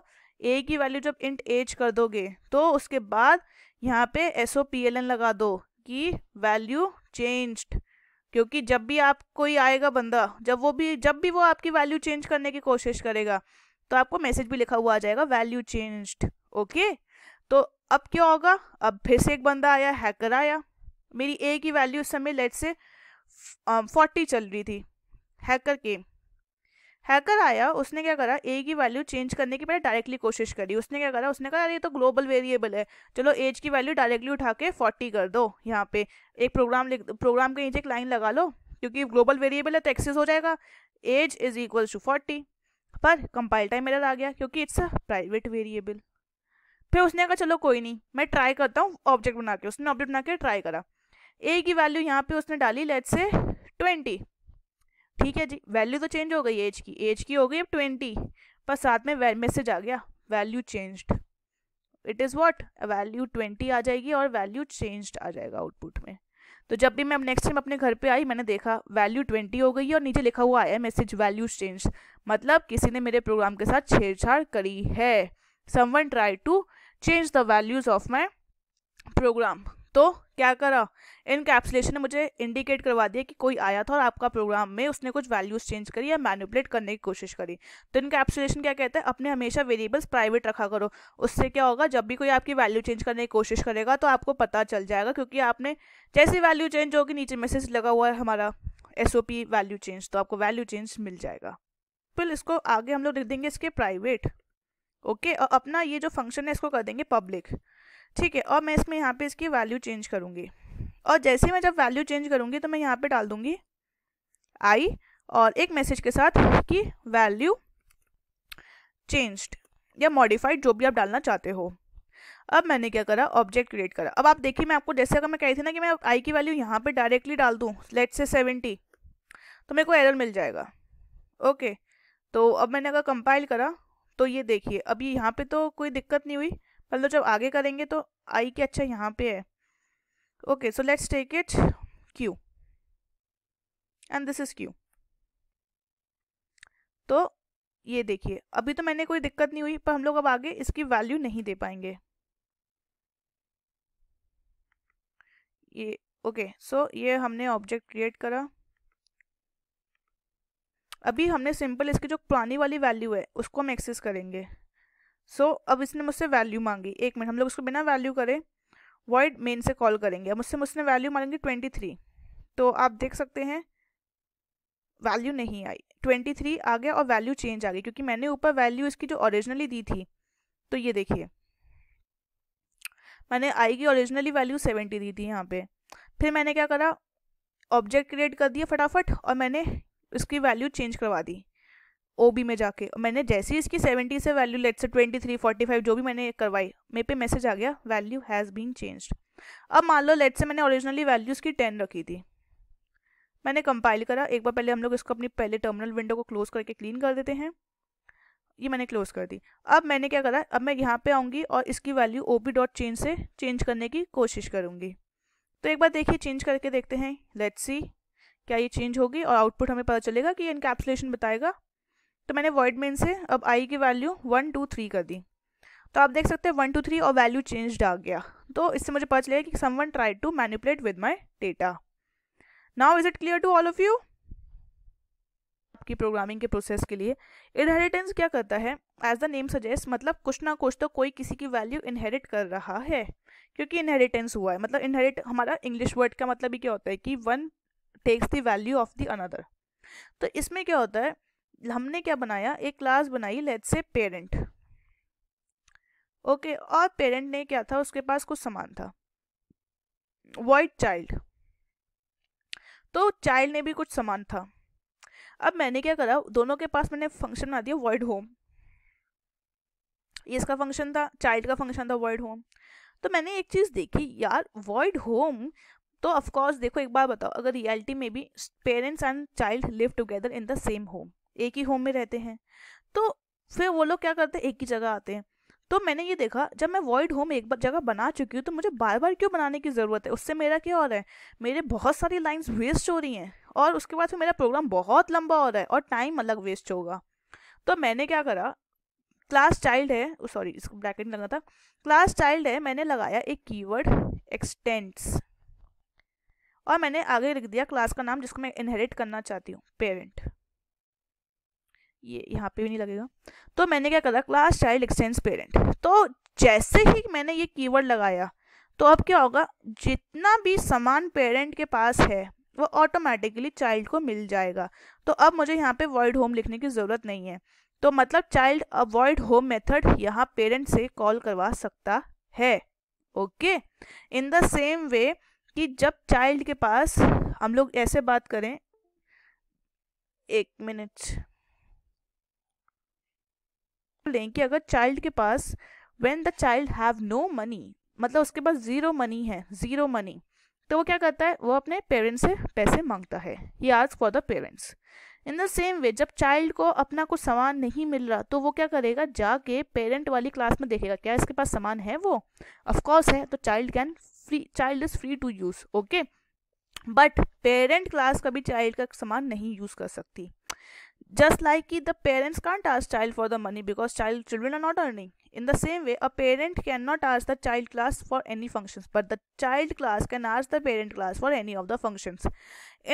S1: ए की वैल्यू जब इंट एज कर दोगे तो उसके बाद यहाँ पे S O P L N लगा दो कि वैल्यू चेंज्ड क्योंकि जब भी आप कोई आएगा बंदा जब वो भी जब भी वो आपकी वैल्यू चेंज करने की कोशिश करेगा तो आपको मैसेज भी लिखा हुआ आ जाएगा वैल्यू चेंज्ड ओके तो अब क्या होगा अब फिर से एक बंदा आया हैकर आया मेरी ए की वैल्यू उस समय लेट से फोर्टी चल रही थी हैकर के हैकर आया उसने क्या करा ए की वैल्यू चेंज करने की पहले डायरेक्टली कोशिश करी उसने क्या करा उसने कहा अरे ये तो ग्लोबल वेरिएबल है चलो एज की वैल्यू डायरेक्टली उठा के फोर्टी कर दो यहाँ पे एक प्रोग्राम लिख प्रोग्राम के नीचे एक लाइन लगा लो क्योंकि ग्लोबल वेरिएबल है तो एक्सेस हो जाएगा age is equal to forty पर कंपाइल टाइम मेरा आ गया क्योंकि इट्स अ प्राइवेट वेरिएबल फिर उसने कहा चलो कोई नहीं मैं ट्राई करता हूँ ऑब्जेक्ट बना के उसने ऑब्जेक्ट बना के ट्राई करा ए की वैल्यू यहाँ पे उसने डाली लेट से ट्वेंटी ठीक है जी वैल्यू तो चेंज हो गई एज की एज की हो गई अब ट्वेंटी पर साथ में मैसेज आ गया value changed it is what value twenty आ जाएगी और वैल्यू चेंज्ड आ जाएगा आउटपुट में तो जब भी मैं नेक्स्ट टाइम अपने घर पे आई मैंने देखा वैल्यू ट्वेंटी हो गई और नीचे लिखा हुआ आया मैसेज वैल्यू चेंज मतलब किसी ने मेरे प्रोग्राम के साथ छेड़छाड़ करी है one try to change the values of my program तो क्या करा इन कैप्सुलेशन ने मुझे इंडिकेट करवा दिया कि कोई आया था और आपका प्रोग्राम में उसने कुछ वैल्यूज चेंज करी या मैनिपुलेट करने की कोशिश करी तो इन कैप्सुलेशन क्या कहता है अपने हमेशा वेरिएबल्स प्राइवेट रखा करो उससे क्या होगा जब भी कोई आपकी वैल्यू चेंज करने की कोशिश करेगा तो आपको पता चल जाएगा क्योंकि आपने जैसी वैल्यू चेंज होगी नीचे मैसेज लगा हुआ है हमारा एस वैल्यू चेंज तो आपको वैल्यू चेंज मिल जाएगा फिर इसको आगे हम लोग लिख देंगे इसके प्राइवेट ओके और अपना ये जो फंक्शन है इसको कर देंगे पब्लिक ठीक है और मैं इसमें यहाँ पे इसकी वैल्यू चेंज करूँगी और जैसे मैं जब वैल्यू चेंज करूँगी तो मैं यहाँ पे डाल दूँगी आई और एक मैसेज के साथ कि वैल्यू चेंज्ड या मॉडिफाइड जो भी आप डालना चाहते हो अब मैंने क्या करा ऑब्जेक्ट क्रिएट करा अब आप देखिए मैं आपको जैसे अगर मैं कह रही थी ना कि मैं आई की वैल्यू यहाँ पर डायरेक्टली डाल दूँ लेट से सेवेंटी तो मेरे को एरर मिल जाएगा ओके तो अब मैंने अगर कंपाइल करा तो ये देखिए अभी यहाँ पे तो कोई दिक्कत नहीं हुई मतलब जब आगे करेंगे तो आई के अच्छा यहाँ पे है okay so let's take it Q and this is Q तो ये देखिए अभी तो मैंने कोई दिक्कत नहीं हुई पर हम लोग अब आगे इसकी वैल्यू नहीं दे पाएंगे ये ओके सो ये हमने ऑब्जेक्ट क्रिएट करा अभी हमने सिंपल इसकी जो पुरानी वाली वैल्यू है उसको हम एक्सेस करेंगे सो so, अब इसने मुझसे वैल्यू मांगी एक मिनट हम लोग उसको बिना वैल्यू करें वॉइड मेन से कॉल करेंगे अब मुझसे मुझसे वैल्यू मांगेंगे ट्वेंटी थ्री तो आप देख सकते हैं वैल्यू नहीं आई ट्वेंटी थ्री आ गया और वैल्यू चेंज आ गई क्योंकि मैंने ऊपर वैल्यू इसकी जो ओरिजिनली दी थी तो ये देखिए मैंने आई की ओरिजिनली वैल्यू सेवेंटी दी थी यहाँ पे फिर मैंने क्या करा ऑब्जेक्ट क्रिएट कर दिया फटाफट और मैंने उसकी वैल्यू चेंज करवा दी ओ बी में जाके मैंने जैसे ही इसकी सेवेंटी से value let's say twenty three forty five जो भी मैंने करवाई मेरे पे मैसेज आ गया वैल्यू हैज़ बीन चेंज्ड अब मान लो लेट से मैंने ओरिजिनली वैल्यूज़ की टेन रखी थी मैंने कंपाइल करा एक बार पहले हम लोग इसको अपनी पहले टर्मिनल विंडो को क्लोज करके क्लीन कर देते हैं ये मैंने क्लोज कर दी अब मैंने क्या करा अब मैं यहाँ पे आऊँगी और इसकी value O B dot change से चेंज करने की कोशिश करूँगी तो एक बार देखिए चेंज करके देखते हैं लेट्स सी क्या ये चेंज होगी और आउटपुट हमें पता चलेगा कि इनकैप्सुलेशन बताएगा तो मैंने वर्ड मेन से अब आई की वैल्यू वन टू थ्री कर दी तो आप देख सकते हैं वन टू थ्री और वैल्यू चेंज्ड आ गया तो इससे मुझे पता चलेगा कि someone try to manipulate with my data now is it clear to all of you आपकी प्रोग्रामिंग के प्रोसेस के लिए इनहेरिटेंस क्या करता है एज द नेम सजेस्ट मतलब कुछ ना कुछ तो कोई किसी की वैल्यू इनहेरिट कर रहा है क्योंकि इनहेरिटेंस हुआ है मतलब इनहेरिट हमारा इंग्लिश वर्ड का मतलब ही क्या होता है कि one takes the value of the another तो इसमें क्या होता है हमने क्या बनाया एक क्लास बनाई लेट्स से पेरेंट ओके और पेरेंट ने क्या था उसके पास कुछ सामान था वाइट चाइल्ड तो चाइल्ड ने भी कुछ सामान था अब मैंने क्या करा दोनों के पास मैंने फंक्शन बना दिया वर्ड होम ये इसका फंक्शन था चाइल्ड का फंक्शन था वर्ड होम तो मैंने एक चीज़ देखी यार वर्ड होम तो ऑफकोर्स देखो एक बार बताओ अगर रियलिटी में भी parents and child live together in the same home एक ही होम में रहते हैं तो फिर वो लोग क्या करते हैं एक ही जगह आते हैं तो मैंने ये देखा जब मैं वॉइड होम एक बार जगह बना चुकी हूँ तो मुझे बार बार क्यों बनाने की ज़रूरत है उससे मेरा क्या हो रहा है मेरे बहुत सारी लाइन्स वेस्ट हो रही हैं और उसके बाद फिर मेरा प्रोग्राम बहुत लंबा हो रहा है और टाइम अलग वेस्ट होगा तो मैंने क्या करा क्लास चाइल्ड है सॉरी इसको ब्रैकेट लगा था क्लास चाइल्ड है मैंने लगाया एक कीवर्ड एक्सटेंट्स और मैंने आगे लिख दिया क्लास का नाम जिसको मैं इनहेरिट करना चाहती हूँ पेरेंट ये यहाँ पे भी नहीं लगेगा तो मैंने क्या करा क्लास चाइल्ड एक्सटेंस पेरेंट तो जैसे ही मैंने ये कीवर्ड लगाया तो अब क्या होगा जितना भी सामान पेरेंट के पास है वो ऑटोमेटिकली चाइल्ड को मिल जाएगा तो अब मुझे यहाँ पे वर्ल्ड होम लिखने की ज़रूरत नहीं है तो मतलब चाइल्ड अवॉइड होम मेथड यहाँ पेरेंट से कॉल करवा सकता है okay in the same way कि जब चाइल्ड के पास हम लोग ऐसे बात करें एक मिनट लें कि अगर चाइल्ड के पास when the child have no money मतलब उसके पास ज़ीरो मनी है ज़ीरो मनी तो वो क्या करता है वो अपने पेरेंट्स से पैसे मांगता है ही आज for the parents in the same way जब चाइल्ड को अपना कुछ सामान नहीं मिल रहा तो वो क्या करेगा जाके पेरेंट वाली क्लास में देखेगा क्या इसके पास सामान है वो ऑफकोर्स है तो child can free child is free to use okay but parent class कभी चाइल्ड का सामान नहीं यूज़ कर सकती just like the parents can't ask child for the money because child children are not earning in the same way a parent cannot ask the child class for any functions but the child class can ask the parent class for any of the functions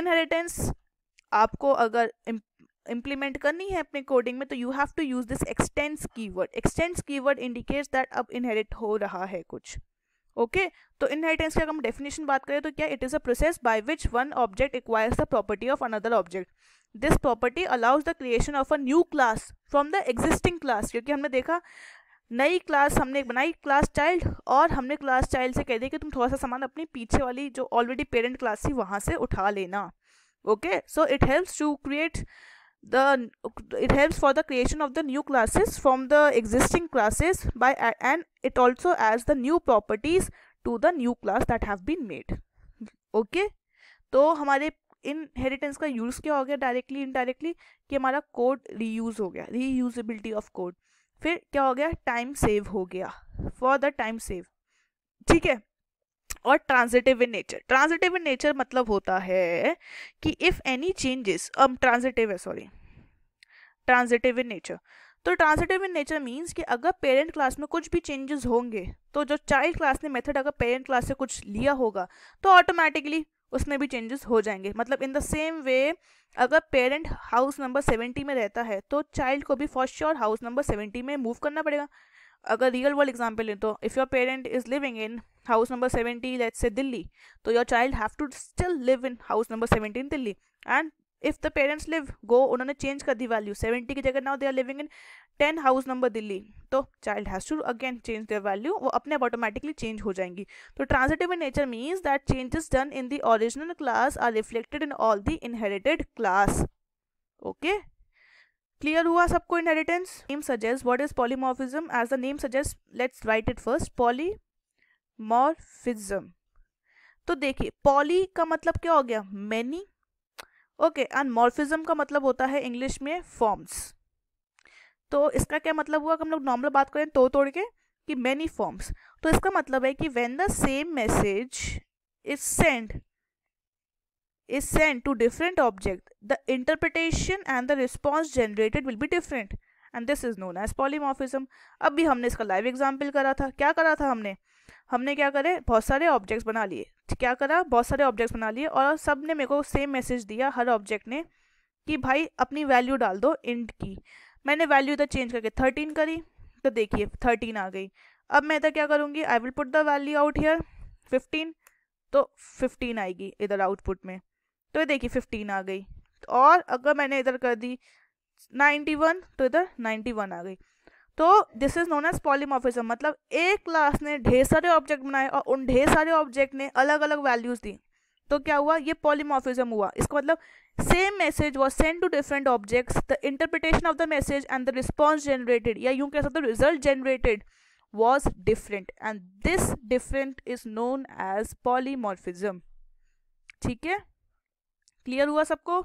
S1: inheritance आपको अगर इम्प्लीमेंट करनी है अपने कोडिंग में तो you have to use this extends keyword extends keyword indicates that अब इनहेरिट हो रहा है कुछ ओके तो इनहेरिटेंस की अगर हम डेफिनेशन बात करें तो क्या it is a process by which one object acquires the property of another object this property allows the creation of a new class from the existing class क्योंकि हमने देखा नई क्लास हमने बनाई क्लास चाइल्ड और हमने क्लास चाइल्ड से कह दिया कि तुम थोड़ा सा सामान अपनी पीछे वाली जो ऑलरेडी पेरेंट क्लास थी वहाँ से उठा लेना okay so it helps to create the it helps for the creation of the new classes from the existing classes by and it also adds the new properties to the new class that have been made okay तो हमारे इनहेरिटेंस का यूज़ क्या हो गया डायरेक्टली इनडायरेक्टली कि हमारा कोड रीयूज हो गया रीयूजेबिलिटी ऑफ कोड फिर क्या हो गया टाइम सेव हो गया फॉर द टाइम सेव ठीक है और transitive in nature transitive in nature मतलब होता है कि इफ़ एनी चेंजेस अब ट्रांजिटिव है सॉरी ट्रांजिटिव इन नेचर तो ट्रांजिटिव इन नेचर मीन्स कि अगर पेरेंट क्लास में कुछ भी चेंजेस होंगे तो जो चाइल्ड क्लास ने मेथड अगर पेरेंट क्लास से कुछ लिया होगा तो ऑटोमेटिकली उसमें भी चेंजेस हो जाएंगे मतलब इन द सेम वे अगर पेरेंट हाउस नंबर सेवेंटी में रहता है तो चाइल्ड को भी first sure house number seventy में मूव करना पड़ेगा अगर रियल वर्ल्ड एग्जाम्पल लें तो if your parent is living in house number seventy let's say Delhi तो your child have to still live in house number in Delhi and if the parents live go उन्होंने चेंज कर दी वैल्यू सेवेंटी की जगह now they are living in ten house number Delhi तो child has to again change their value वो अपने आप ऑटोमेटिकली चेंज हो जाएंगी तो transitive in nature means that changes done in the original class are reflected in all the inherited class okay clear हुआ सबको inheritance name suggest what is polymorphism as the name suggest let's write it first morphism तो देखिए पॉली का मतलब क्या हो गया मैनी ओके एंड मॉर्फिज्म का मतलब होता है इंग्लिश में फॉर्म्स तो इसका क्या मतलब हुआ कि हम लोग नॉर्मल बात करें तो तोड़ के कि मैनी फॉर्म्स तो इसका मतलब है कि when the same message is send is sent to different object the interpretation and the response generated will be different and this is known as polymorphism अब भी हमने इसका लाइव एग्जाम्पल करा था क्या करा था हमने हमने क्या करे बहुत सारे ऑब्जेक्ट्स बना लिए क्या करा बहुत सारे ऑब्जेक्ट्स बना लिए और सब ने मेरे को सेम मैसेज दिया हर ऑब्जेक्ट ने कि भाई अपनी वैल्यू डाल दो इंट की मैंने वैल्यू इधर चेंज करके थर्टीन करी तो देखिए थर्टीन आ गई अब मैं इधर क्या करूँगी I will put the value out here fifteen तो फिफ्टीन आएगी इधर आउटपुट में तो देखिए फिफ्टीन आ गई और अगर मैंने इधर कर दी नाइन्टी वन तो इधर नाइन्टी वन आ गई तो this is known as polymorphism मतलब एक क्लास ने ढेर सारे ऑब्जेक्ट बनाए और उन ढेर सारे ऑब्जेक्ट ने अलग अलग वैल्यूज दी तो क्या हुआ ये पॉलीमोफिज्म हुआ इसको मतलब same message was send to different objects the interpretation of the message and the response generated या यूँ कह सकते हो result generated was different and this different is known as polymorphism ठीक है क्लियर हुआ सबको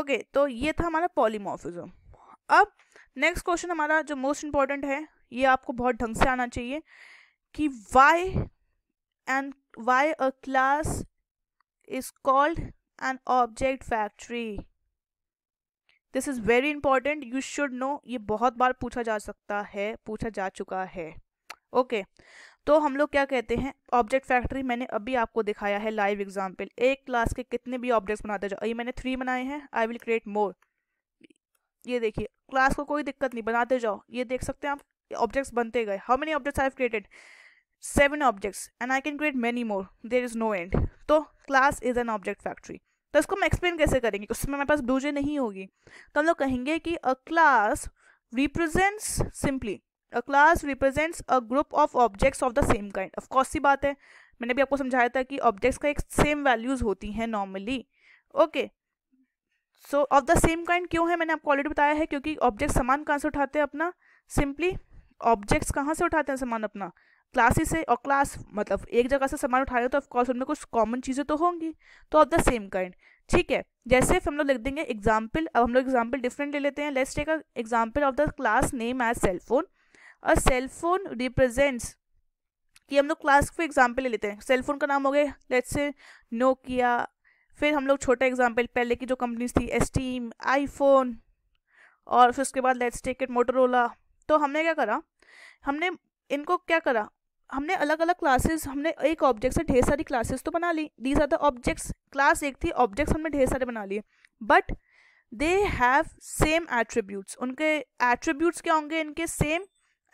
S1: ओके okay, तो ये था हमारा पॉलीमॉर्फिज्म अब नेक्स्ट क्वेश्चन हमारा जो मोस्ट इम्पॉर्टेंट है ये आपको बहुत ढंग से आना चाहिए कि why and why a class is called an object factory this is very important you should know ये बहुत बार पूछा जा सकता है पूछा जा चुका है ओके okay. तो हम लोग क्या कहते हैं ऑब्जेक्ट फैक्ट्री मैंने अभी आपको दिखाया है लाइव एग्जाम्पल एक क्लास के कितने भी ऑब्जेक्ट्स बनाते जाओ ये मैंने थ्री बनाए हैं आई विल क्रिएट मोर ये देखिए क्लास को कोई दिक्कत नहीं बनाते जाओ ये देख सकते हैं आप ऑब्जेक्ट्स बनते गए how many objects I have created seven objects and I can create many more there is no end तो class is an object factory तो इसको हम एक्सप्लेन कैसे करेंगे उसमें मेरे पास ब्लूजे नहीं होगी तो हम लोग कहेंगे कि a class represents simply a class represents a group of objects of the same kind of course सी बात है मैंने भी आपको समझाया था कि ऑब्जेक्ट्स का एक सेम वैल्यूज़ होती हैं normally okay so of the same kind क्यों है मैंने आपको ऑलरेडी बताया है क्योंकि ऑब्जेक्ट समान कहाँ से उठाते हैं अपना सिंपली ऑब्जेक्ट्स कहाँ से उठाते हैं सामान अपना क्लासेस से और क्लास मतलब एक जगह से सामान हो तो ऑफकोर्स उनमें कुछ कॉमन चीज़ें तो होंगी तो ऑफ द सेम काइंड ठीक है जैसे हम लोग लिख देंगे एग्जाम्पल अब हम लोग एग्जाम्पल डिफरेंट ले लेते हैं let's take example of the class name as cellphone a cellphone represents कि हम लोग क्लास को एग्जाम्पल ले लेते हैं सेलफोन का नाम हो गया लेट्स से नोकिया फिर हम लोग छोटा एग्जाम्पल पहले की जो कंपनीज थी एस्टीम आईफोन और फिर उसके बाद लेट्स टेक इट मोटरोला तो हमने क्या करा हमने इनको क्या करा हमने अलग अलग क्लासेस हमने एक ऑब्जेक्ट से ढेर सारी क्लासेस तो बना ली these are the objects class एक थी ऑब्जेक्ट्स हमने ढेर सारे बना लिए but they have same attributes उनके एट्रीब्यूट्स क्या होंगे इनके सेम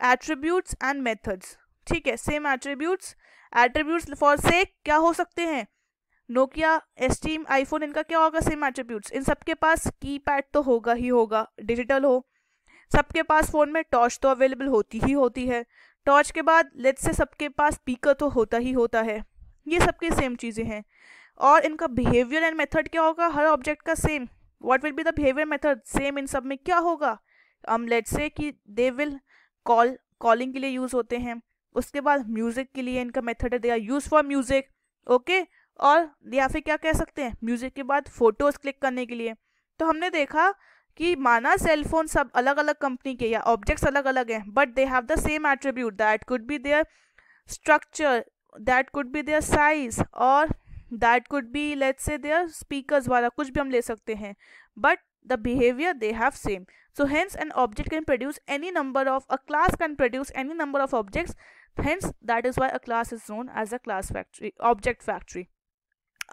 S1: एट्रीब्यूट्स एंड मेथड्स ठीक है सेम एट्रीब्यूट्स एट्रीब्यूट्स फॉर से क्या हो सकते हैं नोकिया एस्टीम आईफोन इनका क्या होगा सेम एट्रीब्यूट्स इन सबके पास की पैड तो होगा ही होगा डिजिटल हो सबके पास फ़ोन में टॉर्च तो अवेलेबल होती ही होती है टॉर्च के बाद लेट से सबके पास स्पीकर तो होता ही होता है ये सबके सेम चीज़ें हैं और इनका बिहेवियर एंड मेथड क्या होगा हर ऑब्जेक्ट का same what will be the behaviour method same इन सब में क्या होगा हम लेट से कि दे विल कॉल कॉलिंग के लिए यूज होते हैं उसके बाद म्यूजिक के लिए इनका मेथड है they are use for music okay और या फिर क्या कह सकते हैं म्यूजिक के बाद फोटोज क्लिक करने के लिए तो हमने देखा कि माना सेलफोन सब अलग अलग कंपनी के या ऑब्जेक्ट्स अलग अलग हैं but they have the same attribute that could be their structure that could be their size और that could be let's say their speakers वाला कुछ भी हम ले सकते हैं but the behavior they have same so hence an object can produce any number of a class can produce any number of objects hence that is why a class is known as a class factory object factory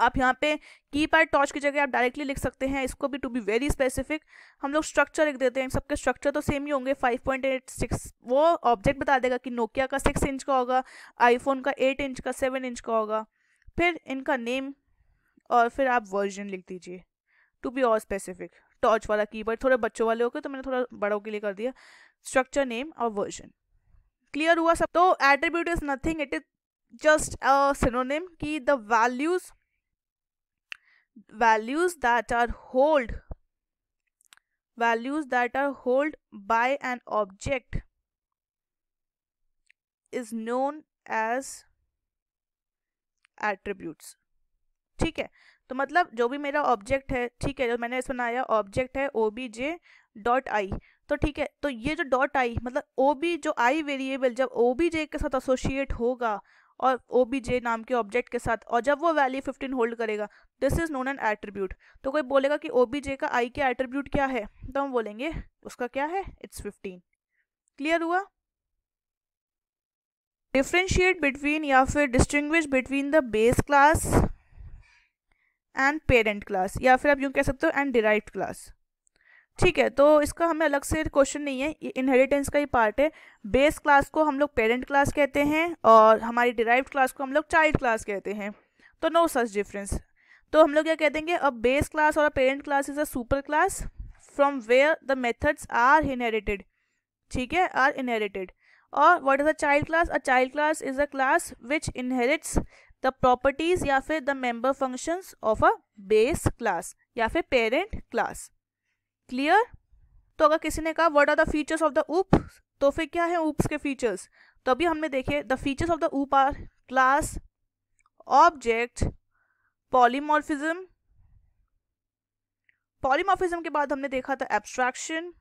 S1: आप यहाँ पे की पैड टॉर्च की जगह आप डायरेक्टली लिख सकते हैं इसको भी टू बी वेरी स्पेसिफिक हम लोग स्ट्रक्चर लिख देते हैं सबके स्ट्रक्चर तो सेम ही होंगे 5.86 वो ऑब्जेक्ट बता देगा कि नोकिया का 6 इंच का होगा आईफोन का 8 इंच का 7 इंच का होगा फिर इनका नेम और फिर आप वर्जन लिख दीजिए टू बी और स्पेसिफिक टॉर्च वाला कीबोर्ड थोड़े बच्चों वाले हो गए तो मैंने थोड़ा बड़ों के लिए कर दिया स्ट्रक्चर नेम और वर्जन क्लियर हुआ सब तो attribute is nothing it is just um की the values values that are hold values that are hold by an object is known as attribute ठीक है तो मतलब जो भी मेरा ऑब्जेक्ट है ठीक है जो मैंने इस बनाया ऑब्जेक्ट है O B J dot I तो ठीक है तो ये जो डॉट आई मतलब ओ बी जो आई वेरिएबल जब ओ बी जे के साथ एसोशिएट होगा और ओ बी जे नाम के ऑब्जेक्ट के साथ और जब वो वैल्यू फिफ्टीन होल्ड करेगा this is known an attribute तो कोई बोलेगा कि ओ बी जे का आई के एट्रीब्यूट क्या है तो हम बोलेंगे उसका क्या है इट्स फिफ्टीन क्लियर हुआ डिफ्रेंशिएट बिटवीन या फिर distinguish between the base class and parent class या फिर आप यूँ कह सकते हो एंड डिराइव क्लास ठीक है तो इसका हमें अलग से क्वेश्चन नहीं है इनहेरिटेंस का ही पार्ट है बेस क्लास को हम लोग पेरेंट क्लास कहते हैं और हमारी डिराइव क्लास को हम लोग चाइल्ड क्लास कहते हैं तो नो सच डिफरेंस तो हम लोग क्या कह देंगे अब बेस क्लास और parent class is a super class from where the methods are inherited ठीक है आर इनहेरिटेड और what is a child class a child class is a class which inherits the properties या फिर the member functions of a base class या फिर पेरेंट क्लास क्लियर तो अगर किसी ने कहा what are the features of the OOP तो फिर क्या है ऊप्स के फीचर्स तो अभी हमने देखे the features of the OOP are class object polymorphism polymorphism के बाद हमने देखा था एब्स्ट्रैक्शन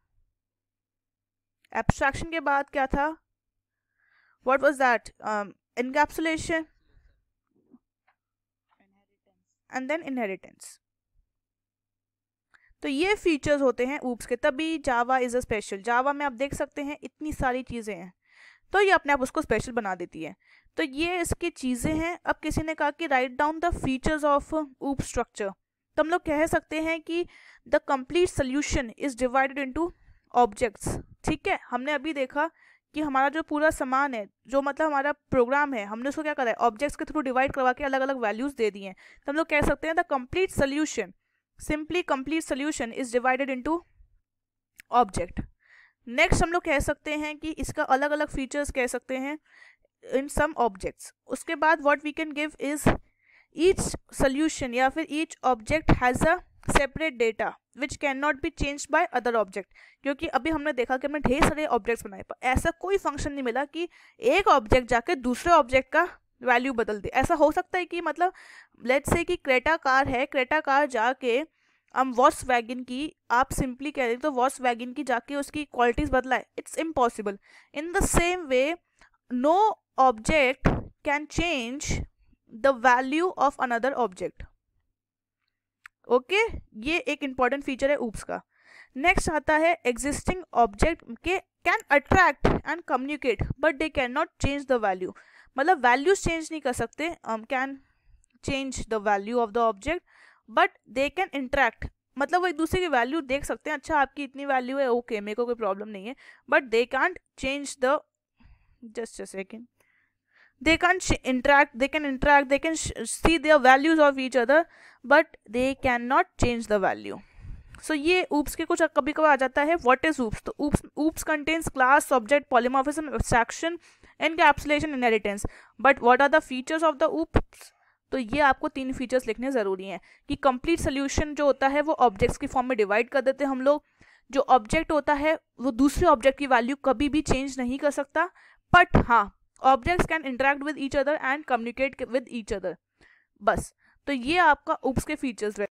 S1: एब्स्ट्रैक्शन के बाद क्या था what was that encapsulation and then inheritance तो ये फीचर्स होते हैं ऊप्स के तभी जावा इज़ अ स्पेशल जावा में आप देख सकते हैं इतनी सारी चीज़ें हैं तो ये अपने आप उसको स्पेशल बना देती है तो ये इसकी चीज़ें हैं अब किसी ने कहा कि right down the features of OOP structure तो हम लोग कह सकते हैं कि the complete solution is divided into objects ठीक है हमने अभी देखा कि हमारा जो पूरा सामान है जो मतलब हमारा प्रोग्राम है हमने उसको क्या करा है ऑब्जेक्ट्स के थ्रू डिवाइड करवा के अलग अलग वैल्यूज़ दे दिए हैं तो हम लोग कह सकते हैं the complete solution simply complete solution is divided into object next हम लोग कह सकते हैं कि इसका अलग अलग फीचर्स कह सकते हैं इन सम ऑब्जेक्ट्स उसके बाद what we can give is each solution या फिर each object has a separate data which can not be change by other object क्योंकि अभी हमने देखा कि हमने ढेर सारे ऑब्जेक्ट्स बनाए पर ऐसा कोई फंक्शन नहीं मिला कि एक ऑब्जेक्ट जाके दूसरे ऑब्जेक्ट का वैल्यू बदल दे ऐसा हो सकता है कि मतलब लेट्स से कि क्रेटा कार है क्रेटा कार जाके हम वॉस वैगिन की आप सिंपली कह रहे तो वॉस वैगन की जाके उसकी क्वालिटीज़ बदलाए it's impossible in the same way no object can change the value of another object okay ये एक इंपॉर्टेंट फीचर है ऊप्स का नेक्स्ट आता है एग्जिस्टिंग ऑब्जेक्ट के can attract and communicate but they can not change the value मतलब वैल्यूज चेंज नहीं कर सकते can change the value of the object but they can interact मतलब वो एक दूसरे की वैल्यू देख सकते हैं अच्छा आपकी इतनी वैल्यू है ओके okay, मेरे को कोई प्रॉब्लम नहीं है but they can't change the just a second they can interact they can interact they can see their values of each other but they cannot change the value so so, ये ऊप्स के कुछ कभी कभी आ जाता है वॉट इज ऊप्स तो OOPs OOPs contains class subject abstraction encapsulation inheritance but what are the features of the OOPs तो ये आपको तीन फीचर्स लिखने ज़रूरी हैं कि कंप्लीट सोल्यूशन जो होता है वो ऑब्जेक्ट्स की फॉर्म में डिवाइड कर देते हैं हम लोग जो ऑब्जेक्ट होता है वो दूसरे ऑब्जेक्ट की वैल्यू कभी भी चेंज नहीं कर सकता बट हाँ objects can interact with each other and communicate with each other बस तो ये आपका उप्स के फीचर्स रहे